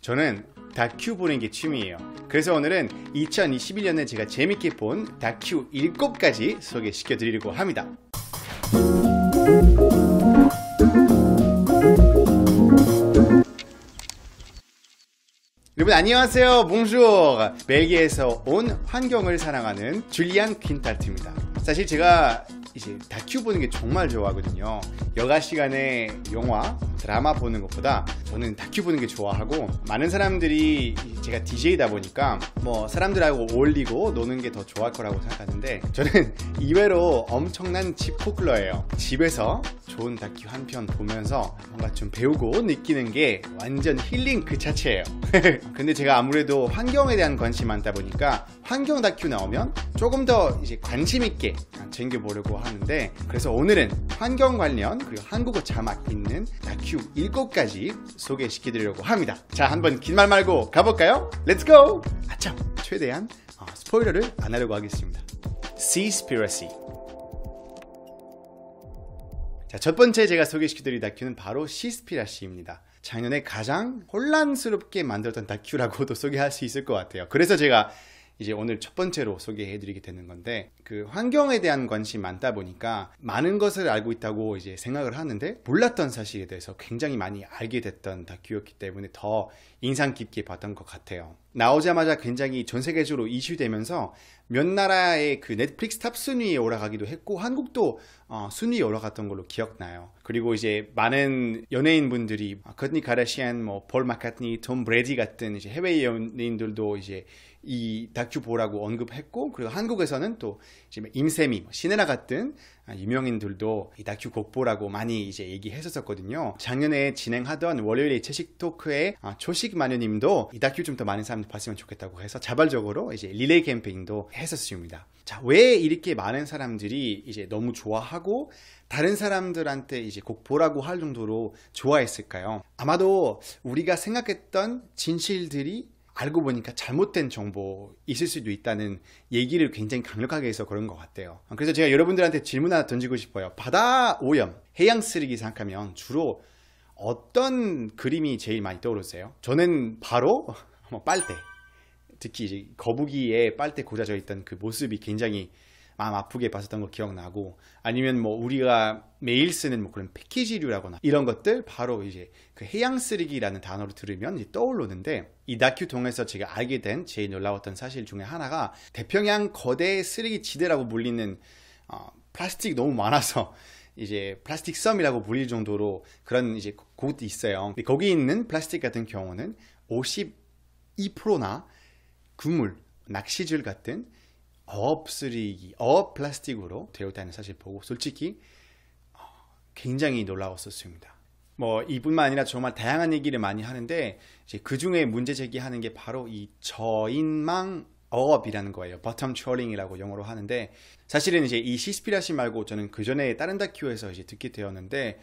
저는 다큐 보는 게 취미예요. 그래서 오늘은 2021년에 제가 재밌게 본 다큐 7가지 소개시켜 드리려고 합니다. 여러분 안녕하세요. 봉주어 벨기에에서 온 환경을 사랑하는 줄리안 퀸탈트입니다. 사실 제가 이제 다큐 보는 게 정말 좋아하거든요. 여가 시간에 영화, 드라마 보는 것보다 저는 다큐 보는 게 좋아하고 많은 사람들이 제가 DJ다 보니까 뭐 사람들하고 어울리고 노는 게 더 좋아할 거라고 생각하는데 저는 이외로 엄청난 집포클러예요. 집에서 좋은 다큐 한 편 보면서 뭔가 좀 배우고 느끼는 게 완전 힐링 그 자체예요. 근데 제가 아무래도 환경에 대한 관심이 많다 보니까 환경 다큐 나오면 조금 더 이제 관심 있게 챙겨보려고 하는데 그래서 오늘은 환경 관련 그리고 한국어 자막 있는 다큐 7가지 소개시켜드리려고 합니다. 자 한번 긴 말 말고 가볼까요? 렛츠고! 아참 최대한 어, 스포일러를 안 하려고 하겠습니다. Seaspiracy 자, 첫 번째 제가 소개시켜드릴 다큐는 바로 시스피라시입니다. 작년에 가장 혼란스럽게 만들었던 다큐라고도 소개할 수 있을 것 같아요. 그래서 제가 이제 오늘 첫 번째로 소개해드리게 되는 건데 그 환경에 대한 관심이 많다 보니까 많은 것을 알고 있다고 이제 생각을 하는데 몰랐던 사실에 대해서 굉장히 많이 알게 됐던 다큐였기 때문에 더 인상 깊게 봤던 것 같아요. 나오자마자 굉장히 전 세계적으로 이슈되면서 몇 나라의 그 넷플릭스 탑 순위에 올라가기도 했고 한국도 어, 순위에 올라갔던 걸로 기억나요. 그리고 이제 많은 연예인분들이 커트니 카다시안, 뭐폴 마카트니, 톰 브레디 같은 이제 해외 연예인들도 이제 이 다큐 보라고 언급했고 그리고 한국에서는 또 지금 뭐 임세미, 뭐신혜라 같은 아, 유명인들도 이 다큐 곡보라고 많이 이제 얘기했었거든요. 작년에 진행하던 월요일의 채식 토크의 아, 초식 마녀님도 이 다큐 좀 더 많은 사람들 봤으면 좋겠다고 해서 자발적으로 이제 릴레이 캠페인도 했었습니다. 자, 왜 이렇게 많은 사람들이 이제 너무 좋아하고 다른 사람들한테 이제 곡 보라고 할 정도로 좋아했을까요? 아마도 우리가 생각했던 진실들이 알고 보니까 잘못된 정보 있을 수도 있다는 얘기를 굉장히 강력하게 해서 그런 것 같아요. 그래서 제가 여러분들한테 질문 하나 던지고 싶어요. 바다 오염, 해양 쓰레기 생각하면 주로 어떤 그림이 제일 많이 떠오르세요? 저는 바로 뭐 빨대, 특히 거북이의 빨대 고자져 있던 그 모습이 굉장히 마음 아프게 봤었던 거 기억나고 아니면 뭐 우리가 매일 쓰는 뭐 그런 패키지류라거나 이런 것들 바로 이제 그 해양 쓰레기라는 단어를 들으면 떠오르는데 이 다큐 통해서 제가 알게 된 제일 놀라웠던 사실 중에 하나가 대평양 거대 쓰레기 지대라고 불리는 어, 플라스틱 너무 많아서 이제 플라스틱 섬이라고 불릴 정도로 그런 이제 곳이 있어요. 거기 있는 플라스틱 같은 경우는 52%나 그물, 낚시줄 같은 어업 쓰레기, 어업 플라스틱으로 되었다는 사실 보고 솔직히 어, 굉장히 놀라웠었습니다. 뭐 이뿐만 아니라 정말 다양한 얘기를 많이 하는데 이제 그 중에 문제 제기하는 게 바로 이 저인망 어업이라는 거예요. 버텀 트롤링이라고 영어로 하는데 사실은 이제 이 시스피라시 말고 저는 그 전에 다른 다큐에서 이제 듣게 되었는데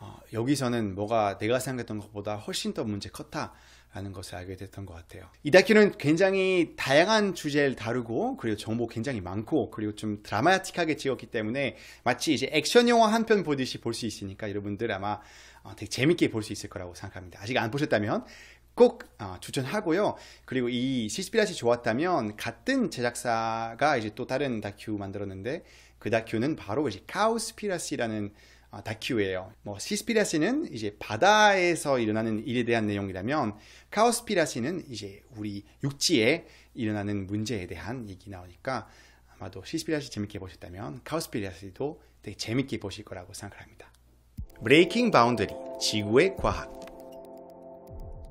어, 여기서는 뭐가 내가 생각했던 것보다 훨씬 더 문제 컸다 라는 것을 알게 됐던 것 같아요. 이다큐는 굉장히 다양한 주제를 다루고 그리고 정보 굉장히 많고 그리고 좀 드라마틱하게 찍었기 때문에 마치 이제 액션 영화 한 편 보듯이 볼 수 있으니까 여러분들 아마 어, 되게 재밌게 볼 수 있을 거라고 생각합니다. 아직 안 보셨다면 꼭 어, 추천하고요. 그리고 이 시스피라시 좋았다면 같은 제작사가 이제 또 다른 다큐 만들었는데 그 다큐는 바로 이제 카우스피라시라는 아, 다큐예요. 뭐 시스피라시는 이제 바다에서 일어나는 일에 대한 내용이라면 카오스피라시는 이제 우리 육지에 일어나는 문제에 대한 얘기 나오니까 아마도 시스피라시 재밌게 보셨다면 카오스피라시도 되게 재밌게 보실 거라고 생각합니다. 브레이킹 바운더리 지구의 과학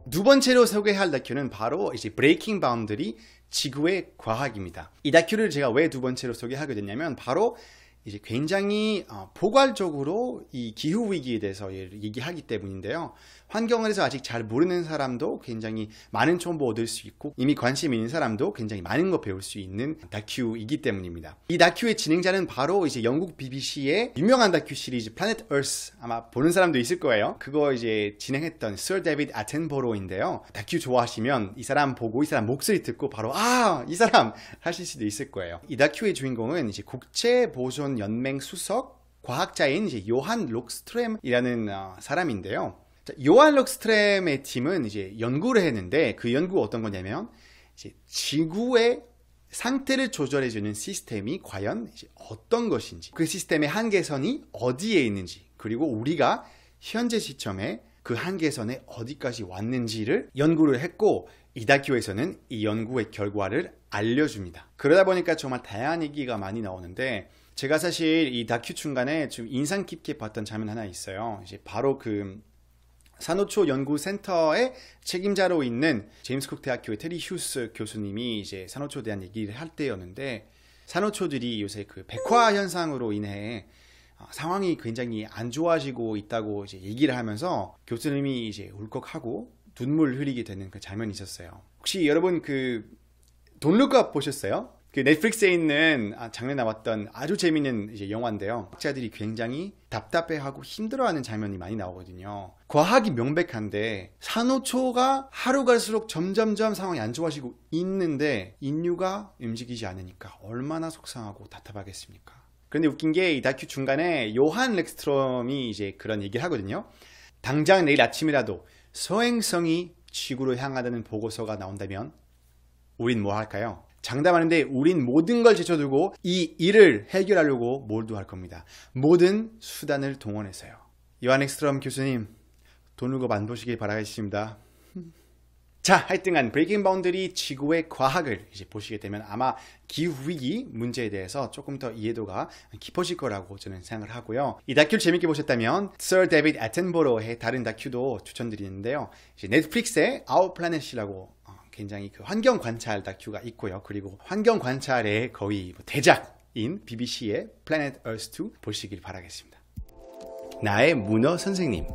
두 번째로 소개할 다큐는 바로 이제 브레이킹 바운더리 지구의 과학입니다. 이 다큐를 제가 왜 두 번째로 소개하게 됐냐면 바로 이제 굉장히 어, 포괄적으로 이 기후 위기에 대해서 얘기하기 때문인데요. 환경에 대해서 아직 잘 모르는 사람도 굉장히 많은 정보 얻을 수 있고 이미 관심 있는 사람도 굉장히 많은 거 배울 수 있는 다큐이기 때문입니다. 이 다큐의 진행자는 바로 이제 영국 BBC의 유명한 다큐 시리즈 Planet Earth 아마 보는 사람도 있을 거예요. 그거 이제 진행했던 Sir David 아텐보로인데요. 다큐 좋아하시면 이 사람 보고 이 사람 목소리 듣고 바로 아이 사람 하실 수도 있을 거예요. 이 다큐의 주인공은 이제 국제 보존 연맹 수석 과학자인 이제 요한 록스트램이라는 어, 사람인데요. 요한 록스트램의 팀은 이제 연구를 했는데 그 연구가 어떤 거냐면 이제 지구의 상태를 조절해주는 시스템이 과연 어떤 것인지 그 시스템의 한계선이 어디에 있는지 그리고 우리가 현재 시점에 그 한계선에 어디까지 왔는지를 연구를 했고 이다큐에서는이 연구의 결과를 알려줍니다 그러다 보니까 정말 다양한 얘기가 많이 나오는데 제가 사실 이 다큐 중간에 좀 인상 깊게 봤던 장면 하나 있어요 이제 바로 그 산호초 연구센터의 책임자로 있는 제임스 쿡 대학교의 테리 휴스 교수님이 이제 산호초에 대한 얘기를 할 때였는데 산호초들이 요새 그 백화 현상으로 인해 어, 상황이 굉장히 안 좋아지고 있다고 이제 얘기를 하면서 교수님이 이제 울컥하고 눈물 흘리게 되는 그 장면이 있었어요. 혹시 여러분 그 돈룩업 보셨어요? 그 넷플릭스에 있는 작년에 아, 나왔던 아주 재미있는 이제 영화인데요. 학자들이 굉장히 답답해하고 힘들어하는 장면이 많이 나오거든요. 과학이 명백한데 산호초가 하루 갈수록 점점점 상황이 안 좋아지고 있는데 인류가 움직이지 않으니까 얼마나 속상하고 답답하겠습니까? 그런데 웃긴 게 이 다큐 중간에 요한 렉스트롬이 이제 그런 얘기를 하거든요. 당장 내일 아침이라도 서행성이 지구로 향하다는 보고서가 나온다면 우린 뭐 할까요? 장담하는데 우린 모든 걸 제쳐두고 이 일을 해결하려고 몰두할 겁니다. 모든 수단을 동원해서요. 요한 엑스트럼 교수님, 돈을거안 보시길 바라겠습니다. 자, 하여튼간 브레이킹 바운드리 지구의 과학을 이제 보시게 되면 아마 기후 위기 문제에 대해서 조금 더 이해도가 깊어질 거라고 저는 생각을 하고요. 이 다큐를 재밌게 보셨다면 Sir d a 텐보로의 다른 다큐도 추천드리는데요. 이제 넷플릭스의 아웃플 p 넷이라고 굉장히 그 환경 관찰 다큐가 있고요. 그리고 환경 관찰의 거의 뭐 대작인 BBC의 Planet Earth 2 보시길 바라겠습니다. 나의 문어 선생님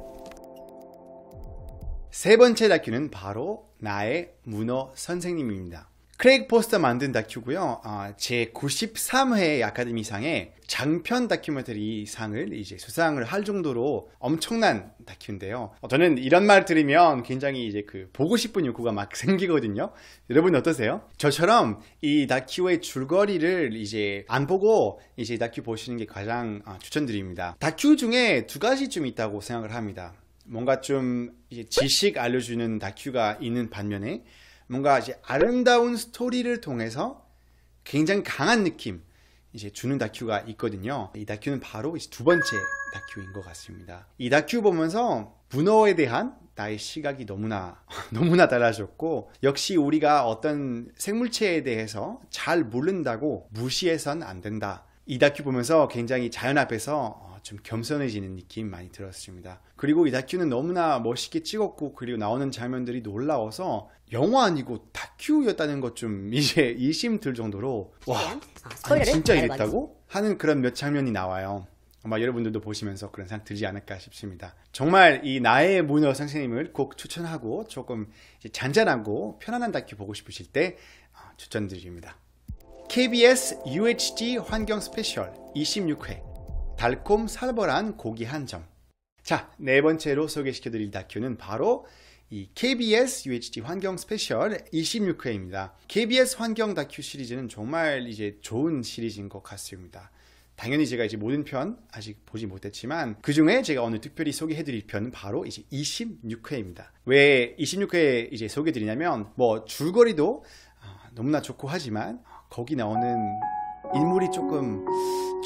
세 번째 다큐는 바로 나의 문어 선생님입니다. 크레이크 포스터 만든 다큐고요. 아, 제 93회 아카데미상에 장편 다큐멘터리 상을 이제 수상을 할 정도로 엄청난 다큐인데요. 어, 저는 이런 말 들으면 굉장히 이제 그 보고 싶은 욕구가 막 생기거든요. 여러분 어떠세요? 저처럼 이 다큐의 줄거리를 이제 안 보고 이제 다큐 보시는 게 가장 아, 추천드립니다. 다큐 중에 두 가지 좀 있다고 생각을 합니다. 뭔가 좀 지식 알려주는 다큐가 있는 반면에 뭔가 이제 아름다운 스토리를 통해서 굉장히 강한 느낌 이제 주는 다큐가 있거든요. 이 다큐는 바로 두 번째 다큐인 것 같습니다. 이 다큐 보면서 문어에 대한 나의 시각이 너무나 너무나 달라졌고 역시 우리가 어떤 생물체에 대해서 잘 모른다고 무시해선 안 된다. 이 다큐 보면서 굉장히 자연 앞에서 어, 좀 겸손해지는 느낌 많이 들었습니다. 그리고 이 다큐는 너무나 멋있게 찍었고 그리고 나오는 장면들이 놀라워서 영화 아니고 다큐였다는 것 좀 이제 의심 들 정도로 와 아니, 아, 진짜 이랬다고 하는 그런 몇 장면이 나와요. 아마 여러분들도 보시면서 그런 생각 들지 않을까 싶습니다. 정말 이 나의 문어 선생님을 꼭 추천하고 조금 잔잔하고 편안한 다큐 보고 싶으실 때 어, 추천드립니다. KBS UHD 환경 스페셜 26회 달콤 살벌한 고기 한 점. 자, 네 번째로 소개시켜 드릴 다큐는 바로 이 KBS UHD 환경 스페셜 26회입니다. KBS 환경 다큐 시리즈는 정말 이제 좋은 시리즈인 것 같습니다. 당연히 제가 이제 모든 편 아직 보지 못했지만 그 중에 제가 오늘 특별히 소개해 드릴 편은 바로 이제 26회입니다. 왜 26회 이제 소개해 드리냐면 뭐 줄거리도 아, 너무나 좋고 하지만 거기 나오는 인물이 조금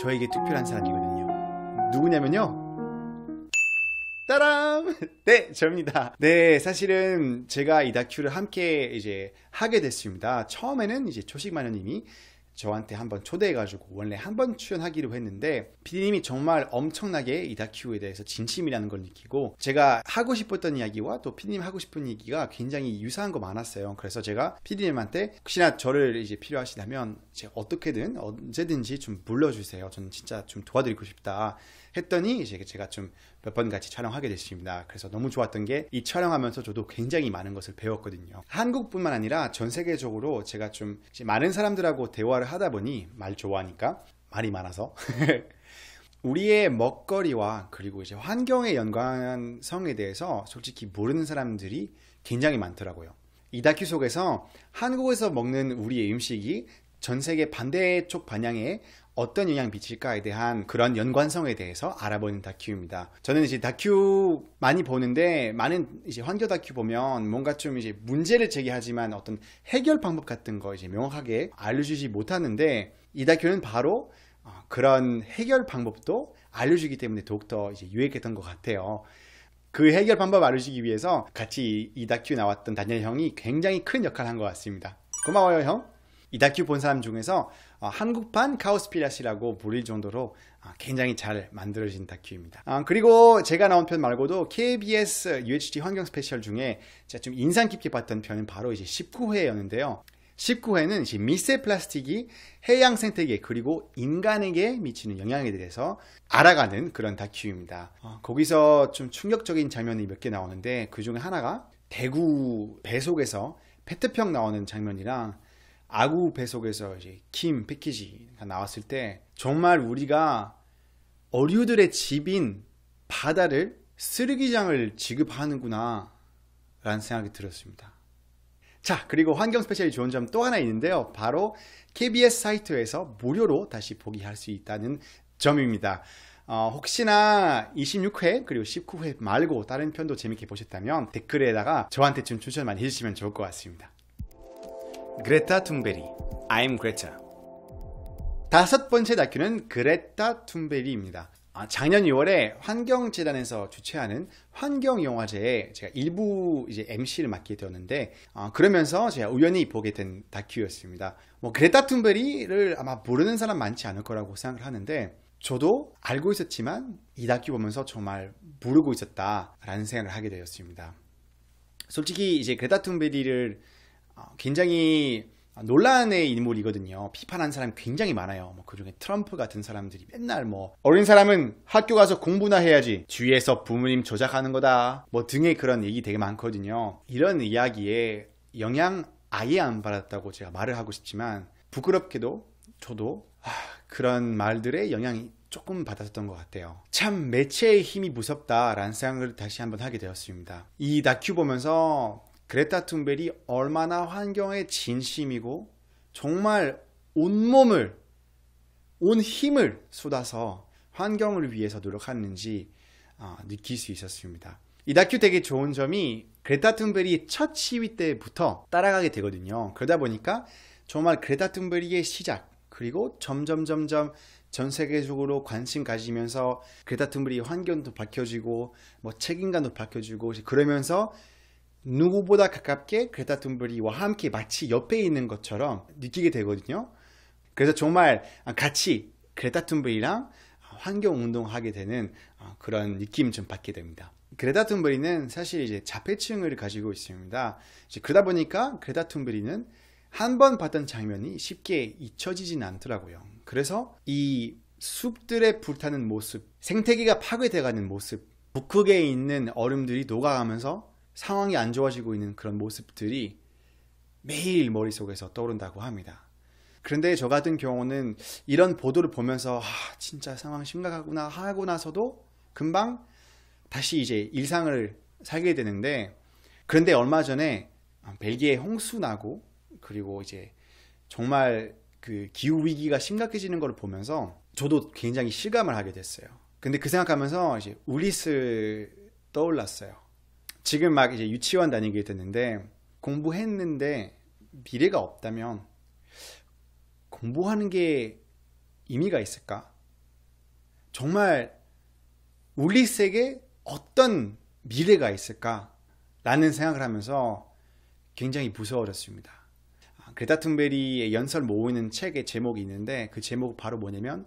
저에게 특별한 사람이거든요. 누구냐면요 따란! 네, 저입니다. 네, 사실은 제가 이 다큐를 함께 이제 하게 됐습니다. 처음에는 이제 초식마녀님이 저한테 한번 초대해가지고 원래 한번 출연하기로 했는데 p d 님이 정말 엄청나게 이 다큐에 대해서 진심이라는 걸 느끼고 제가 하고 싶었던 이야기와 또 p d 님 하고 싶은 얘기가 굉장히 유사한 거 많았어요. 그래서 제가 p d 님한테 혹시나 저를 이제 필요하시다면 제 어떻게든 언제든지 좀 불러주세요. 저는 진짜 좀 도와드리고 싶다. 했더니 이제 제가 좀 몇 번 같이 촬영하게 됐습니다. 그래서 너무 좋았던 게 이 촬영하면서 저도 굉장히 많은 것을 배웠거든요. 한국뿐만 아니라 전 세계적으로 제가 좀 많은 사람들하고 대화를 하다 보니 말 좋아하니까 말이 많아서 우리의 먹거리와 그리고 이제 환경의 연관성에 대해서 솔직히 모르는 사람들이 굉장히 많더라고요. 이 다큐 속에서 한국에서 먹는 우리의 음식이 전 세계 반대쪽 반향에 어떤 영향 미칠까에 대한 그런 연관성에 대해서 알아보는 다큐입니다. 저는 이제 다큐 많이 보는데 많은 이제 환경 다큐 보면 뭔가 좀 이제 문제를 제기하지만 어떤 해결 방법 같은 거 이제 명확하게 알려주지 못하는데 이 다큐는 바로 어, 그런 해결 방법도 알려주기 때문에 더욱더 이제 유익했던 것 같아요. 그 해결 방법 알려주기 위해서 같이 이 다큐 나왔던 다니엘 형이 굉장히 큰 역할을 한 것 같습니다. 고마워요, 형. 이 다큐 본 사람 중에서 어, 한국판 카오스피라시라고 부릴 정도로 아, 굉장히 잘 만들어진 다큐입니다. 아, 그리고 제가 나온 편 말고도 KBS UHD 환경 스페셜 중에 제가 좀 인상 깊게 봤던 편은 바로 이제 19회였는데요. 19회는 이제 미세 플라스틱이 해양 생태계 그리고 인간에게 미치는 영향에 대해서 알아가는 그런 다큐입니다. 아, 거기서 좀 충격적인 장면이 몇 개 나오는데 그 중에 하나가 대구 배 속에서 페트병 나오는 장면이랑 아구 배속에서 이제 킴 패키지가 나왔을 때 정말 우리가 어류들의 집인 바다를 쓰레기장을 지급하는구나 라는 생각이 들었습니다. 자 그리고 환경 스페셜이 좋은 점 또 하나 있는데요. 바로 KBS 사이트에서 무료로 다시 보기 할 수 있다는 점입니다. 어, 혹시나 26회 그리고 19회 말고 다른 편도 재밌게 보셨다면 댓글에다가 저한테 좀 추천 많이 해주시면 좋을 것 같습니다. 그레타 툰베리, I'm Greta. 다섯 번째 다큐는 그레타 툰베리입니다. 아, 작년 2월에 환경재단에서 주최하는 환경영화제에 제가 일부 이제 MC를 맡게 되었는데 어, 그러면서 제가 우연히 보게 된 다큐였습니다. 뭐 그레타 툰베리를 아마 모르는 사람 많지 않을 거라고 생각을 하는데 저도 알고 있었지만 이 다큐 보면서 정말 모르고 있었다라는 생각을 하게 되었습니다. 솔직히 이제 그레타 툰베리를 어, 굉장히 논란의 인물이거든요. 비판한 사람이 굉장히 많아요. 뭐 그중에 트럼프 같은 사람들이 맨날 뭐 어린 사람은 학교 가서 공부나 해야지 뒤에서 부모님 조작하는 거다 뭐 등의 그런 얘기 되게 많거든요. 이런 이야기에 영향 아예 안 받았다고 제가 말을 하고 싶지만 부끄럽게도 저도 하, 아, 그런 말들의 영향이 조금 받았던 것 같아요. 참 매체의 힘이 무섭다라는 생각을 다시 한번 하게 되었습니다. 이 다큐 보면서 그레타 툰베리 얼마나 환경에 진심이고 정말 온몸을 온 힘을 쏟아서 환경을 위해서 노력하는지 아, 느낄 수 있었습니다. 이 다큐 되게 좋은 점이 그레타 툰베리 첫 시위 때부터 따라가게 되거든요. 그러다 보니까 정말 그레타 툰베리의 시작 그리고 점점 점점 전 세계적으로 관심 가지면서 그레타 툰베리 환경도 밝혀지고 뭐 책임감도 밝혀지고 그러면서 누구보다 가깝게 그레타 툰베리와 함께 마치 옆에 있는 것처럼 느끼게 되거든요. 그래서 정말 같이 그레타 툰베리랑 환경 운동하게 되는 어, 그런 느낌 좀 받게 됩니다. 그레타 툰베리는 사실 이제 자폐층을 가지고 있습니다. 그러다 보니까 그레타 툰베리는 한 번 봤던 장면이 쉽게 잊혀지진 않더라고요. 그래서 이 숲들의 불타는 모습, 생태계가 파괴돼가는 모습, 북극에 있는 얼음들이 녹아가면서 상황이 안 좋아지고 있는 그런 모습들이 매일 머릿속에서 떠오른다고 합니다. 그런데 저 같은 경우는 이런 보도를 보면서 아, 진짜 상황 심각하구나 하고 나서도 금방 다시 이제 일상을 살게 되는데 그런데 얼마 전에 벨기에 홍수 나고 그리고 이제 정말 그 기후 위기가 심각해지는 걸 보면서 저도 굉장히 실감을 하게 됐어요. 근데 그 생각하면서 이제 울리스 떠올랐어요. 지금 막 이제 유치원 다니게 됐는데 공부했는데 미래가 없다면 공부하는 게 의미가 있을까? 정말 우리 세계 어떤 미래가 있을까? 라는 생각을 하면서 굉장히 무서워졌습니다. 아, 그레타 툰베리의 연설 모으는 책의 제목이 있는데 그 제목 바로 뭐냐면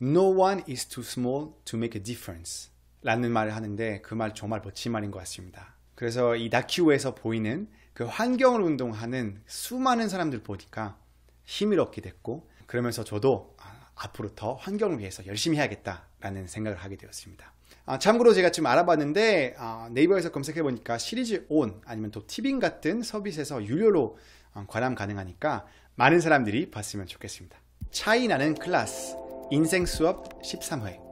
No one is too small to make a difference. 라는 말을 하는데 그 말 정말 멋진 말인 것 같습니다. 그래서 이 다큐에서 보이는 그 환경을 운동하는 수많은 사람들 보니까 힘을 얻게 됐고 그러면서 저도 아, 앞으로 더 환경을 위해서 열심히 해야겠다라는 생각을 하게 되었습니다. 아, 참고로 제가 지금 알아봤는데 아, 네이버에서 검색해보니까 시리즈 온 아니면 또 티빙 같은 서비스에서 유료로 아, 관람 가능하니까 많은 사람들이 봤으면 좋겠습니다. 차이 나는 클라스 인생 수업 13회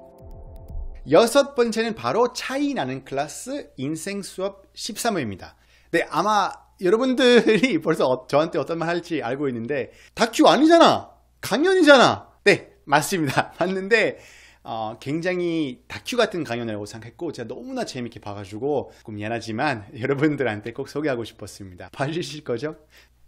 여섯 번째는 바로 차이 나는 클래스 인생 수업 13호입니다. 네, 아마 여러분들이 벌써 어, 저한테 어떤 말 할지 알고 있는데 다큐 아니잖아. 강연이잖아. 네, 맞습니다. 맞는데 어, 굉장히 다큐 같은 강연이라고 생각했고 제가 너무나 재밌게 봐가지고 조금 미안하지만 여러분들한테 꼭 소개하고 싶었습니다. 봐주실 거죠?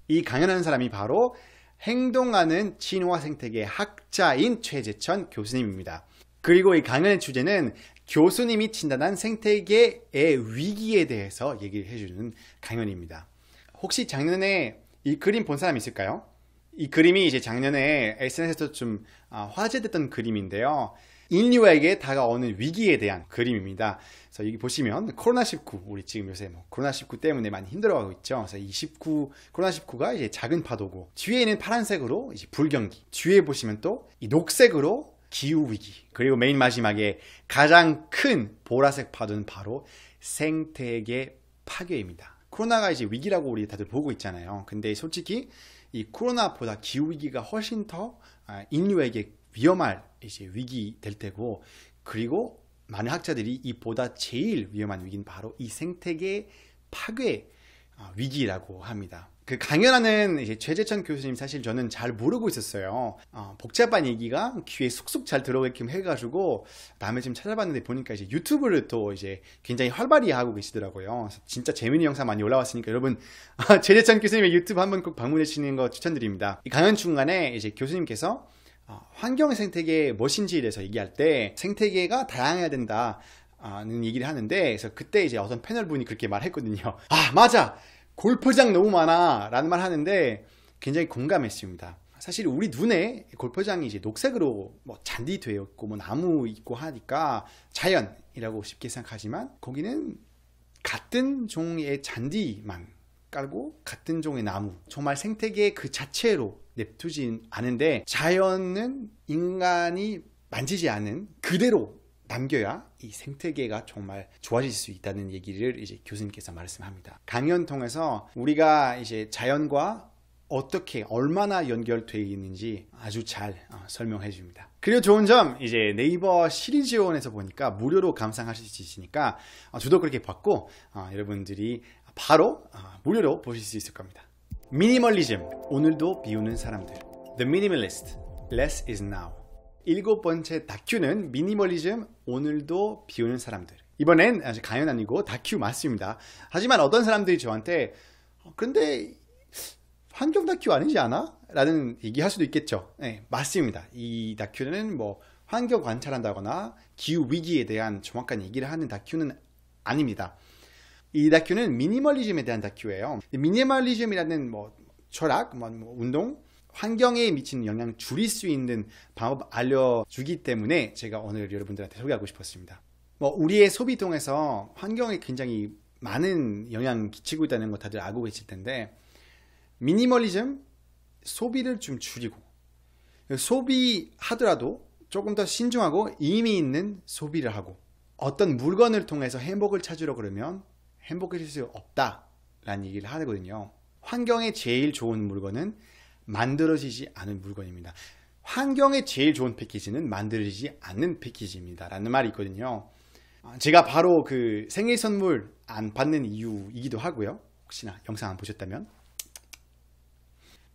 이 강연하는 사람이 바로 행동하는 진화 생태계 학자인 최재천 교수님입니다. 그리고 이 강연의 주제는 교수님이 진단한 생태계의 위기에 대해서 얘기를 해주는 강연입니다. 혹시 작년에 이 그림 본 사람 있을까요? 이 그림이 이제 작년에 SNS에서 좀 아, 화제됐던 그림인데요. 인류에게 다가오는 위기에 대한 그림입니다. 그래서 여기 보시면 코로나19 우리 지금 요새 뭐 코로나19 때문에 많이 힘들어하고 있죠. 그래서 이9 코로나19가 이제 작은 파도고 뒤에 있는 파란색으로 이제 불경기, 뒤에 보시면 또 이 녹색으로 기후위기, 그리고 메인 마지막에 가장 큰 보라색 파도는 바로 생태계 파괴입니다. 코로나가 이제 위기라고 우리 다들 보고 있잖아요. 근데 솔직히 이 코로나보다 기후위기가 훨씬 더 아, 인류에게 위험할 이제 위기 될 테고, 그리고 많은 학자들이 이보다 제일 위험한 위기는 바로 이 생태계 파괴 아, 위기라고 합니다. 그 강연하는 이제 최재천 교수님 사실 저는 잘 모르고 있었어요. 어, 복잡한 얘기가 귀에 쏙쏙 잘 들어오게끔 해가지고 남음에 지금 찾아봤는데 보니까 이제 유튜브를 또 이제 굉장히 활발히 하고 계시더라고요. 진짜 재밌는 영상 많이 올라왔으니까 여러분 아, 최재천 교수님의 유튜브 한번 꼭 방문해 주시는 거 추천드립니다. 이 강연 중간에 이제 교수님께서 아, 환경 생태계 무엇인지에 대해서 얘기할 때 생태계가 다양해야 된다. 아는 얘기를 하는데 그래서 그때 이제 어떤 패널분이 그렇게 말했거든요 아 맞아 골프장 너무 많아 라는 말 하는데 굉장히 공감했습니다 사실 우리 눈에 골프장이 이제 녹색으로 뭐 잔디 되어 있고 뭐 나무 있고 하니까 자연이라고 쉽게 생각하지만 거기는 같은 종의 잔디만 깔고 같은 종의 나무 정말 생태계 그 자체로 냅두진 않은데 자연은 인간이 만지지 않은 그대로 담겨야 이 생태계가 정말 좋아질 수 있다는 얘기를 이제 교수님께서 말씀합니다. 강연 통해서 우리가 이제 자연과 어떻게 얼마나 연결되어 있는지 아주 잘 어, 설명해 줍니다 그리고 좋은 점 이제 네이버 시리즈온에서 보니까 무료로 감상하실 수 있으니까 저도 어, 그렇게 봤고 어, 여러분들이 바로 무료로 보실 수 있을 겁니다 미니멀리즘 오늘도 비우는 사람들 The Minimalist Less is Now 일곱 번째 다큐는 미니멀리즘 오늘도 비우는 사람들 이번엔 아직 강연 아니고 다큐 맞습니다 하지만 어떤 사람들이 저한테 어, 근데 환경 다큐 아니지 않아? 라는 얘기할 수도 있겠죠 네, 맞습니다 이 다큐는 뭐 환경 관찰한다거나 기후 위기에 대한 정확한 얘기를 하는 다큐는 아닙니다 이 다큐는 미니멀리즘에 대한 다큐예요 미니멀리즘이라는 뭐 철학, 뭐, 뭐 운동 환경에 미치는 영향을 줄일 수 있는 방법 알려주기 때문에 제가 오늘 여러분들한테 소개하고 싶었습니다. 뭐 우리의 소비 통해서 환경에 굉장히 많은 영향을 끼치고 있다는 거 다들 알고 계실 텐데 미니멀리즘 소비를 좀 줄이고 소비하더라도 조금 더 신중하고 의미 있는 소비를 하고 어떤 물건을 통해서 행복을 찾으려 그러면 행복해질 수 없다라는 얘기를 하거든요. 환경에 제일 좋은 물건은 만들어지지 않은 물건입니다. 환경에 제일 좋은 패키지는 만들어지지 않는 패키지입니다. 라는 말이 있거든요. 아, 제가 바로 그 생일 선물 안 받는 이유이기도 하고요. 혹시나 영상 안 보셨다면.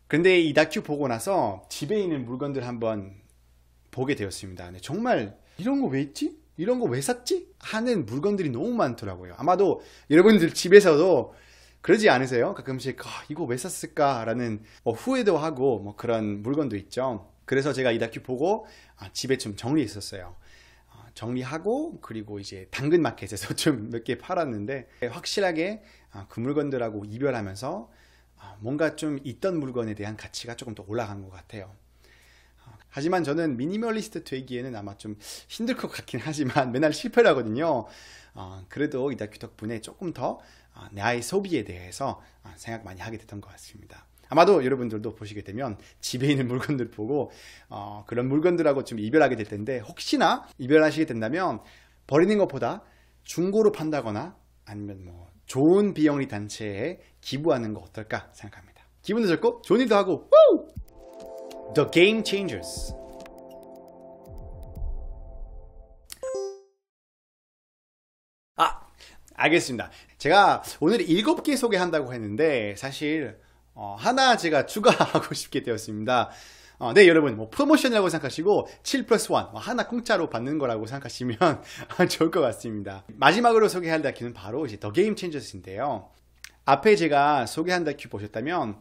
근데 이 다큐 보고 나서 집에 있는 물건들 한번 보게 되었습니다. 네, 정말 이런 거 왜 있지? 이런 거 왜 샀지? 하는 물건들이 너무 많더라고요. 아마도 여러분들 집에서도 그러지 않으세요? 가끔씩 아, 이거 왜 샀을까라는 뭐 후회도 하고 뭐 그런 물건도 있죠. 그래서 제가 이 다큐 보고 아, 집에 좀 정리했었어요. 아, 정리하고 그리고 이제 당근 마켓에서 좀 몇 개 팔았는데 확실하게 아, 그 물건들하고 이별하면서 아, 뭔가 좀 있던 물건에 대한 가치가 조금 더 올라간 것 같아요. 아, 하지만 저는 미니멀리스트 되기에는 아마 좀 힘들 것 같긴 하지만 맨날 실패를 하거든요. 어, 그래도 이 다큐 덕분에 조금 더 나의 아, 소비에 대해서 아, 생각 많이 하게 됐던 것 같습니다. 아마도 여러분들도 보시게 되면 집에 있는 물건들 보고 어, 그런 물건들하고 좀 이별하게 될 텐데 혹시나 이별하시게 된다면 버리는 것보다 중고로 판다거나 아니면 뭐 좋은 비영리 단체에 기부하는 거 어떨까 생각합니다. 기분도 좋고 좋은 일도 하고 우! The Game Changers 알겠습니다. 제가 오늘 7개 소개한다고 했는데 사실 어, 하나 제가 추가하고 싶게 되었습니다. 어, 네 여러분 뭐 프로모션이라고 생각하시고 7 플러스 1뭐 하나 공짜로 받는 거라고 생각하시면 좋을 것 같습니다 마지막으로 소개할 다큐는 바로 이제 더 게임 체인저스인데요 앞에 제가 소개한 다큐 보셨다면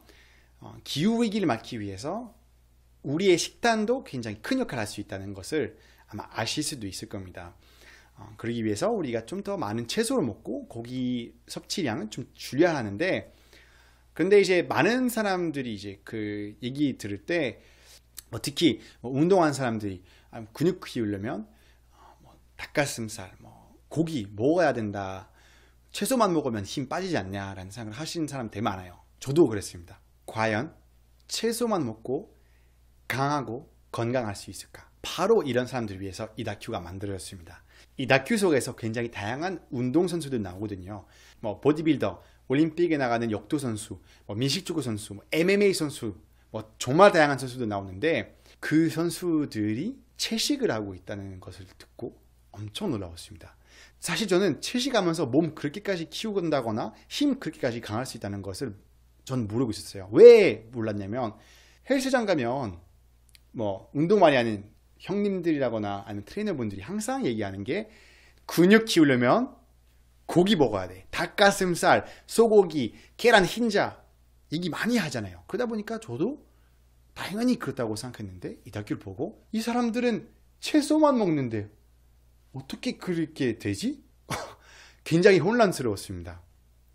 어, 기후위기를 막기 위해서 우리의 식단도 굉장히 큰 역할을 할 수 있다는 것을 아마 아실 수도 있을 겁니다 어, 그러기 위해서 우리가 좀 더 많은 채소를 먹고 고기 섭취량은 좀 줄여야 하는데 근데 이제 많은 사람들이 이제 그 얘기 들을 때뭐 특히 뭐 운동한 사람들이 아, 근육 키우려면 어, 뭐 닭가슴살, 뭐 고기 먹어야 된다. 채소만 먹으면 힘 빠지지 않냐라는 생각을 하시는 사람 되게 많아요. 저도 그랬습니다. 과연 채소만 먹고 강하고 건강할 수 있을까? 바로 이런 사람들 을 위해서 이 다큐가 만들어졌습니다. 이 다큐 속에서 굉장히 다양한 운동선수들 나오거든요. 뭐 보디빌더, 올림픽에 나가는 역도 선수, 뭐 민식축구 선수, 뭐 MMA 선수, 뭐 정말 다양한 선수들 나오는데 그 선수들이 채식을 하고 있다는 것을 듣고 엄청 놀라웠습니다. 사실 저는 채식하면서 몸 그렇게까지 키우건다거나 힘 그렇게까지 강할 수 있다는 것을 전 모르고 있었어요. 왜 몰랐냐면 헬스장 가면 뭐 운동 많이 하는 형님들이라거나 아니면 트레이너분들이 항상 얘기하는 게 근육 키우려면 고기 먹어야 돼. 닭가슴살, 소고기, 계란 흰자 얘기 많이 하잖아요. 그러다 보니까 저도 당연히 그렇다고 생각했는데 이 닭길 를 보고 이 사람들은 채소만 먹는데 어떻게 그렇게 되지? 굉장히 혼란스러웠습니다.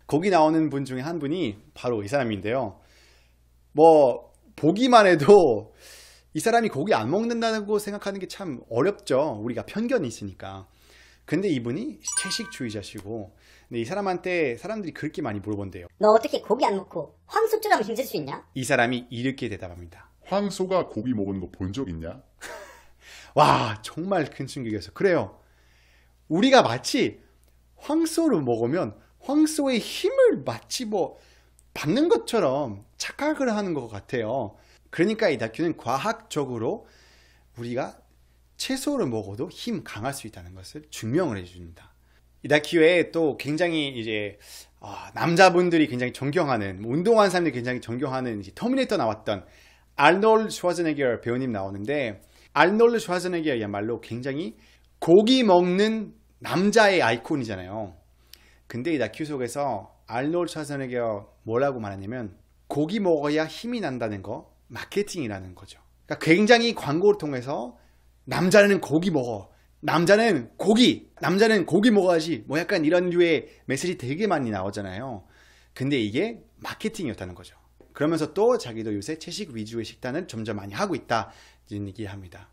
거기 나오는 분 중에 한 분이 바로 이 사람인데요. 뭐 보기만 해도 이 사람이 고기 안 먹는다고 생각하는 게 참 어렵죠 우리가 편견이 있으니까 근데 이분이 채식주의자시고 근데 이 사람한테 사람들이 그렇게 많이 물어본대요 너 어떻게 고기 안 먹고 황소처럼 힘쓸 수 있냐? 이 사람이 이렇게 대답합니다 황소가 고기 먹은 거 본 적 있냐? 와 정말 큰 충격이었어 그래요 우리가 마치 황소를 먹으면 황소의 힘을 마치 뭐 받는 것처럼 착각을 하는 것 같아요 그러니까 이 다큐는 과학적으로 우리가 채소를 먹어도 힘 강할 수 있다는 것을 증명을 해줍니다. 이 다큐에 또 굉장히 이제 아, 남자분들이 굉장히 존경하는 뭐 운동한 사람들이 굉장히 존경하는 이제 터미네이터 나왔던 알놀드 슈와즈네게 배우님 나오는데 알놀드 슈와즈네게야말로 굉장히 고기 먹는 남자의 아이콘이잖아요. 근데 이 다큐 속에서 알놀드 슈와즈네게 뭐라고 말하냐면 고기 먹어야 힘이 난다는 거 마케팅이라는 거죠. 그러니까 굉장히 광고를 통해서 남자는 고기 먹어. 남자는 고기, 남자는 고기 먹어야지. 뭐 약간 이런 류의 메시지 되게 많이 나오잖아요. 근데 이게 마케팅이었다는 거죠. 그러면서 또 자기도 요새 채식 위주의 식단을 점점 많이 하고 있다. 이런 얘기합니다.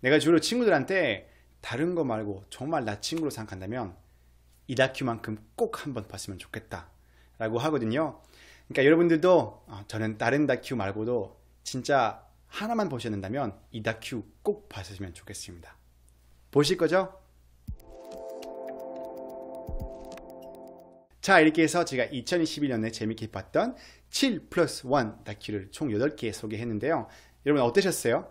내가 주로 친구들한테 다른 거 말고 정말 나 친구로 생각한다면 이 다큐만큼 꼭 한번 봤으면 좋겠다. 라고 하거든요. 그러니까 여러분들도 아, 저는 다른 다큐 말고도 진짜 하나만 보셨는다면 이 다큐 꼭봤으면 좋겠습니다. 보실 거죠? 자 이렇게 해서 제가 2021년에 재밌게 봤던 7 플러스 1 다큐를 총 8개 소개했는데요. 여러분 어떠셨어요?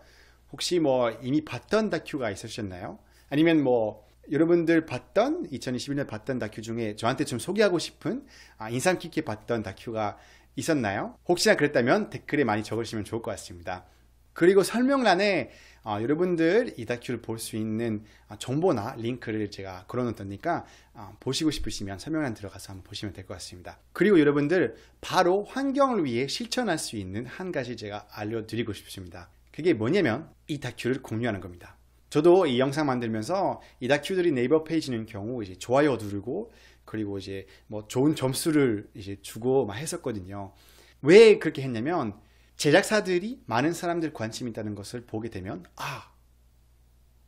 혹시 뭐 이미 봤던 다큐가 있으셨나요? 아니면 뭐 여러분들 봤던 2021년 봤던 다큐 중에 저한테 좀 소개하고 싶은 아, 인상 깊게 봤던 다큐가 있었나요? 혹시나 그랬다면 댓글에 많이 적으시면 좋을 것 같습니다. 그리고 설명란에 어, 여러분들 이 다큐를 볼 수 있는 아, 정보나 링크를 제가 걸어놓으니까 어, 아, 보시고 싶으시면 설명란 들어가서 한번 보시면 될 것 같습니다. 그리고 여러분들 바로 환경을 위해 실천할 수 있는 한 가지 제가 알려드리고 싶습니다. 그게 뭐냐면 이 다큐를 공유하는 겁니다. 저도 이 영상 만들면서 이다큐들이 네이버 페이지는 경우 이제 좋아요 누르고 그리고 이제 뭐 좋은 점수를 이제 주고 막 했었거든요. 왜 그렇게 했냐면 제작사들이 많은 사람들 관심 있다는 것을 보게 되면 아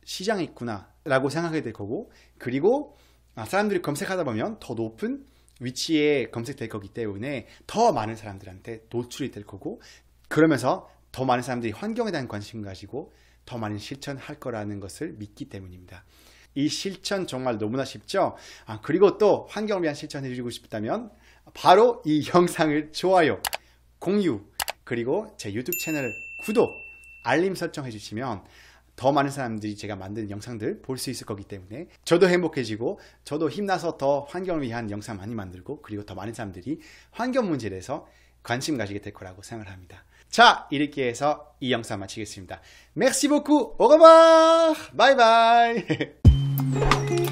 시장이 있구나라고 생각하게 될 거고 그리고 아, 사람들이 검색하다 보면 더 높은 위치에 검색될 거기 때문에 더 많은 사람들한테 노출이 될 거고 그러면서 더 많은 사람들이 환경에 대한 관심 가지고 더 많이 실천할 거라는 것을 믿기 때문입니다. 이 실천 정말 너무나 쉽죠? 아, 그리고 또 환경을 위한 실천해드리고 싶다면 바로 이 영상을 좋아요, 공유, 그리고 제 유튜브 채널 구독, 알림 설정 해주시면 더 많은 사람들이 제가 만든 영상들 볼 수 있을 거기 때문에 저도 행복해지고 저도 힘나서 더 환경을 위한 영상 많이 만들고 그리고 더 많은 사람들이 환경 문제에 대해서 관심 가지게 될 거라고 생각을 합니다. 자, 이렇게 해서 이 영상 마치겠습니다. Merci beaucoup. Au revoir. Bye bye.